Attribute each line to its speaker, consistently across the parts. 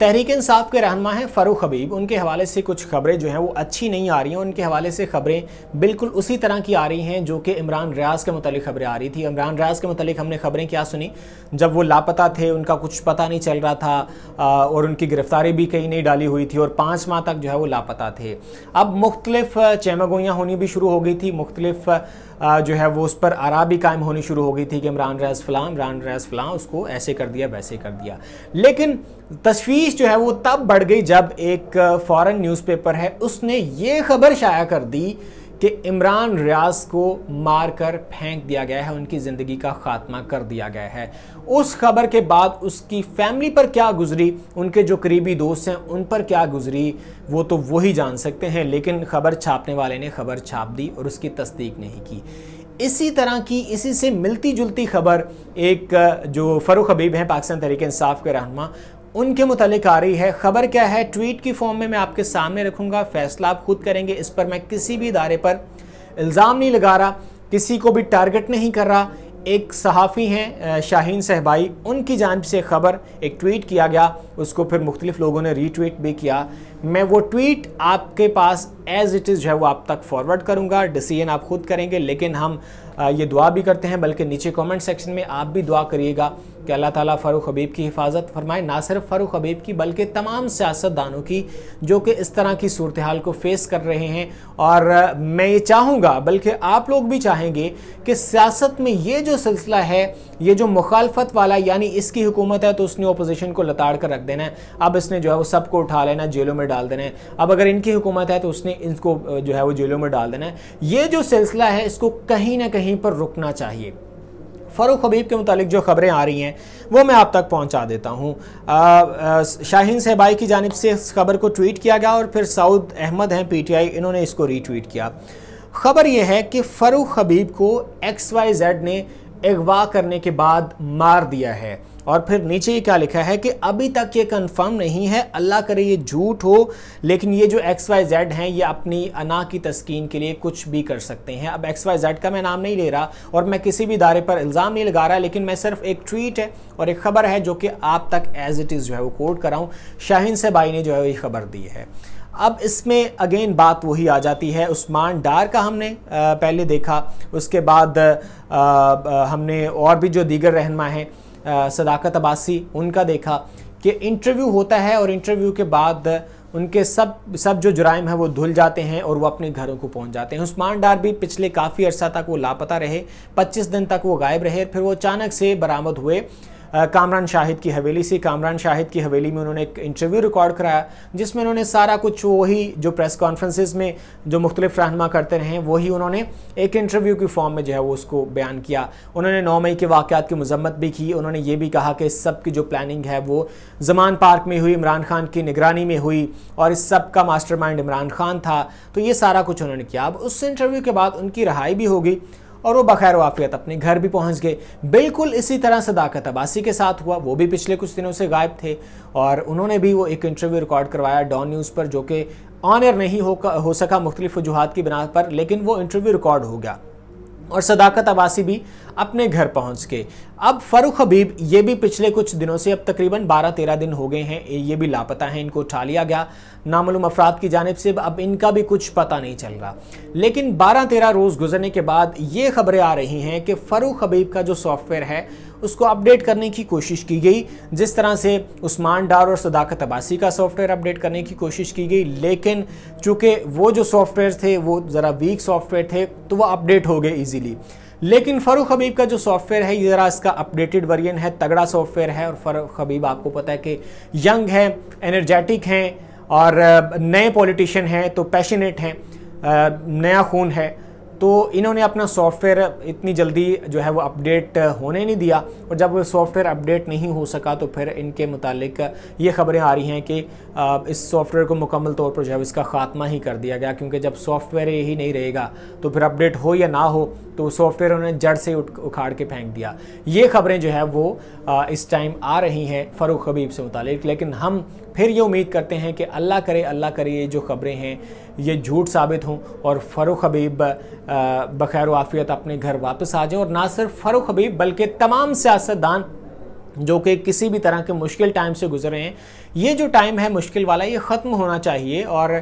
Speaker 1: तहरीक इंसाफ के रहनमा हैं फ़ारूक हबीब उनके हवाले से कुछ खबरें जो हैं वो अच्छी नहीं आ रही हैं उनके हवाले से खबरें बिल्कुल उसी तरह की आ रही हैं जो कि इमरान रियाज के मतलब खबरें आ रही थी इमरान रियाज के मतलब हमने खबरें क्या सुनी जब वो लापता थे उनका कुछ पता नहीं चल रहा था और उनकी गिरफ्तारी भी कहीं नहीं डाली हुई थी और पाँच माह तक जो है वो लापता थे अब मुख्तलिफ चैमगोयाँ होनी भी शुरू हो गई थी मुख्तलिफ जो है वो उस पर आरा भी कायम होनी शुरू हो गई थी कि इमरान रियाज फ़लाँ इमरान रियाज फ़लाँ उसको ऐसे कर दिया वैसे कर दिया लेकिन तशवीश चीज जो है वो तब बढ़ गई जब एक फॉरेन न्यूज़पेपर है उसने ये खबर शाया कर दी कि इमरान रियाज को मारकर फेंक दिया गया है उनकी ज़िंदगी का खात्मा कर दिया गया है उस खबर के बाद उसकी फैमिली पर क्या गुजरी उनके जो करीबी दोस्त हैं उन पर क्या गुजरी वो तो वही जान सकते हैं लेकिन खबर छापने वाले ने खबर छाप दी और उसकी तस्दीक नहीं की इसी तरह की इसी से मिलती जुलती खबर एक जो फ़रूख हबीब हैं पाकिस्तान तरीके इंसाफ के रहनमा उनके मुतलिक आ रही है खबर क्या है ट्वीट की फॉर्म में मैं आपके सामने रखूँगा फैसला आप खुद करेंगे इस पर मैं किसी भी इदारे पर इल्ज़ाम नहीं लगा रहा किसी को भी टारगेट नहीं कर रहा एक सहाफ़ी हैं शाहीन सहबाई उनकी जानब से खबर एक ट्वीट किया गया उसको फिर मुख्तलिफ लोगों ने रीट्वीट भी किया मैं वो ट्वीट आपके पास एज़ इट इज़ है वो आप तक फॉरवर्ड करूँगा डिसीजन आप खुद करेंगे लेकिन हम ये दुआ भी करते हैं बल्कि नीचे कमेंट सेक्शन में आप भी दुआ करिएगा कि अल्लाह ताला फ़ारूक हबीब की हिफाजत फरमाए ना सिर्फ फ़ारूक हबीब की बल्कि तमाम सियासतदानों की जो कि इस तरह की सूरत हाल को फेस कर रहे हैं और मैं ये चाहूँगा बल्कि आप लोग भी चाहेंगे कि सियासत में ये जो सिलसिला है ये जो मुखालफत वाला यानी इसकी हुकूमत है तो उसने अपोजिशन को लताड़ कर रख देना है अब इसने जो है वो सबको उठा लेना जेलों में डाल देना है अब अगर इनकी हुकूमत है तो उसने इनको जो है वो जेलों में डाल देना है ये जो सिलसिला है इसको कहीं ना कहीं यहीं पर रुकना चाहिए फ़ारूक हबीब के मुतालिक जो ख़बरें आ रही हैं वो मैं आप तक पहुंचा देता हूं आ, शाहीन सहबाई की जानब से इस खबर को ट्वीट किया गया और फिर सऊद अहमद हैं पीटीआई इन्होंने इसको रीट्वीट किया खबर यह है कि फ़ारूक हबीब को एक्स वाई जेड ने अगवा करने के बाद मार दिया है और फिर नीचे ही क्या लिखा है कि अभी तक ये कंफर्म नहीं है अल्लाह करे ये झूठ हो लेकिन ये जो एक्स वाई जेड हैं ये अपनी अना की तस्कीन के लिए कुछ भी कर सकते हैं अब एक्स वाई जेड का मैं नाम नहीं ले रहा और मैं किसी भी इदारे पर इल्ज़ाम नहीं लगा रहा लेकिन मैं सिर्फ एक ट्वीट है और एक ख़बर है जो कि आप तक एज़ इट इज़ जो है वो कोट कराऊँ शाहीन से भाई ने जो है ये खबर दी है अब इसमें अगेन बात वही आ जाती है उस्मान डार का हमने पहले देखा उसके बाद हमने और भी जो दीगर रहनमा हैं सदाकत अब्बासी उनका देखा कि इंटरव्यू होता है और इंटरव्यू के बाद उनके सब सब जो जुराइम हैं वो धुल जाते हैं और वो अपने घरों को पहुंच जाते हैं उस्मान डार भी पिछले काफ़ी अरसा तक वो लापता रहे 25 दिन तक वो गायब रहे फिर वो अचानक से बरामद हुए कामरान शाहिद की हवेली से कामरान शाहिद की हवेली में उन्होंने एक इंटरव्यू रिकॉर्ड कराया जिसमें उन्होंने सारा कुछ वही जो प्रेस कॉन्फ्रेंसेज में जो मुख्तलिफ रहनमा करते रहे वही उन्होंने एक इंटरव्यू की फॉर्म में जो है वो उसको बयान किया उन्होंने नौ मई के वाक़ात की मजम्मत भी की उन्होंने ये भी कहा कि इस सब की जो प्लानिंग है वो जमान पार्क में हुई इमरान खान की निगरानी में हुई और इस सब का मास्टर इमरान खान था तो ये सारा कुछ उन्होंने किया अब उस इंटरव्यू के बाद उनकी रहाई भी होगी और वो बखैर वाफियत अपने घर भी पहुंच गए बिल्कुल इसी तरह सदाकत अब्बासी के साथ हुआ वो भी पिछले कुछ दिनों से गायब थे और उन्होंने भी वो एक इंटरव्यू रिकॉर्ड करवाया डॉन न्यूज़ पर जो कि ऑन एयर नहीं हो हो सका मुख्तलिफ वजूहत की बिना पर लेकिन वो इंटरव्यू रिकॉर्ड हो गया और सदाकत अबासी भी अपने घर पहुंच गए अब फरुख हबीब ये भी पिछले कुछ दिनों से अब तकरीबन 12-13 दिन हो गए हैं ये भी लापता हैं इनको उठा लिया गया नामूम अफराद की जानब से अब इनका भी कुछ पता नहीं चल रहा लेकिन 12-13 रोज़ गुजरने के बाद ये खबरें आ रही हैं कि फ़रूख हबीब का जो सॉफ्टवेयर है उसको अपडेट करने की कोशिश की गई जिस तरह से उस्मान डार और सदाकत अबासी का सॉफ्टवेयर अपडेट करने की कोशिश की गई लेकिन चूँकि वो जो सॉफ्टवेयर थे वो ज़रा वीक सॉफ्टवेयर थे तो वह अपडेट हो गए ईजीली लेकिन फ़ारूक हबीब का जो सॉफ्टवेयर है ये ज़रा इसका अपडेटेड वर्जन है तगड़ा सॉफ्टवेयर है और फ़ारूक हबीब आपको पता है कि यंग हैं एनर्जेटिक हैं और नए पॉलिटिशियन हैं तो पैशनेट हैं नया खून है तो इन्होंने अपना सॉफ्टवेयर इतनी जल्दी जो है वो अपडेट होने नहीं दिया और जब वो सॉफ्टवेयर अपडेट नहीं हो सका तो फिर इनके मुतालिक ये खबरें आ रही हैं कि इस सॉफ्टवेयर को मुकम्मल तौर पर जो है इसका ख़ात्मा ही कर दिया गया क्योंकि जब सॉफ्टवेयर ही नहीं रहेगा तो फिर अपडेट हो या ना हो तो सॉफ्टवेयर उन्होंने जड़ से उखाड़ के फेंक दिया ये खबरें जो है वो इस टाइम आ रही हैं फ़रूख हबीब से मुतल लेकिन हम फिर ये उम्मीद करते हैं कि अल्लाह करे अल्लाह करे ये जो खबरें हैं ये झूठ साबित हों और फ़रूख हबीब बखैर आफियत अपने घर वापस आ जाएं और ना सिर्फ फ़ारूक हबीब बल्कि तमाम सियासतदान जो कि किसी भी तरह के मुश्किल टाइम से गुजरे हैं ये जो टाइम है मुश्किल वाला ये ख़त्म होना चाहिए और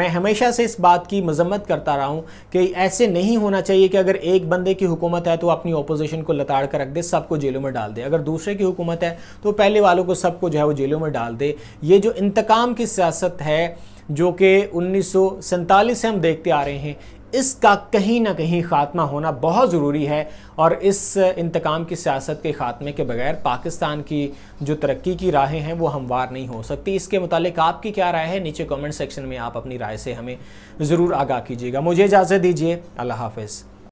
Speaker 1: मैं हमेशा से इस बात की मजम्मत करता रहा हूँ कि ऐसे नहीं होना चाहिए कि अगर एक बंदे की हुकूमत है तो अपनी अपोजिशन को लताड़ कर रख दे सबको जेलों में डाल दे अगर दूसरे की हुकूमत है तो पहले वालों को सबको जो है वो जेलों में डाल दे ये जो इंतकाम की सियासत है जो कि उन्नीस से हम देखते आ रहे हैं इसका कहीं ना कहीं ख़ात्मा होना बहुत ज़रूरी है और इस इंतकाम की सियासत के ख़ात्मे के बगैर पाकिस्तान की जो तरक्की की राहें हैं वो हमवार नहीं हो सकती इसके मतलब आपकी क्या राय है नीचे कमेंट सेक्शन में आप अपनी राय से हमें ज़रूर आगाह कीजिएगा मुझे इजाज़त दीजिए अल्लाह हाफिज़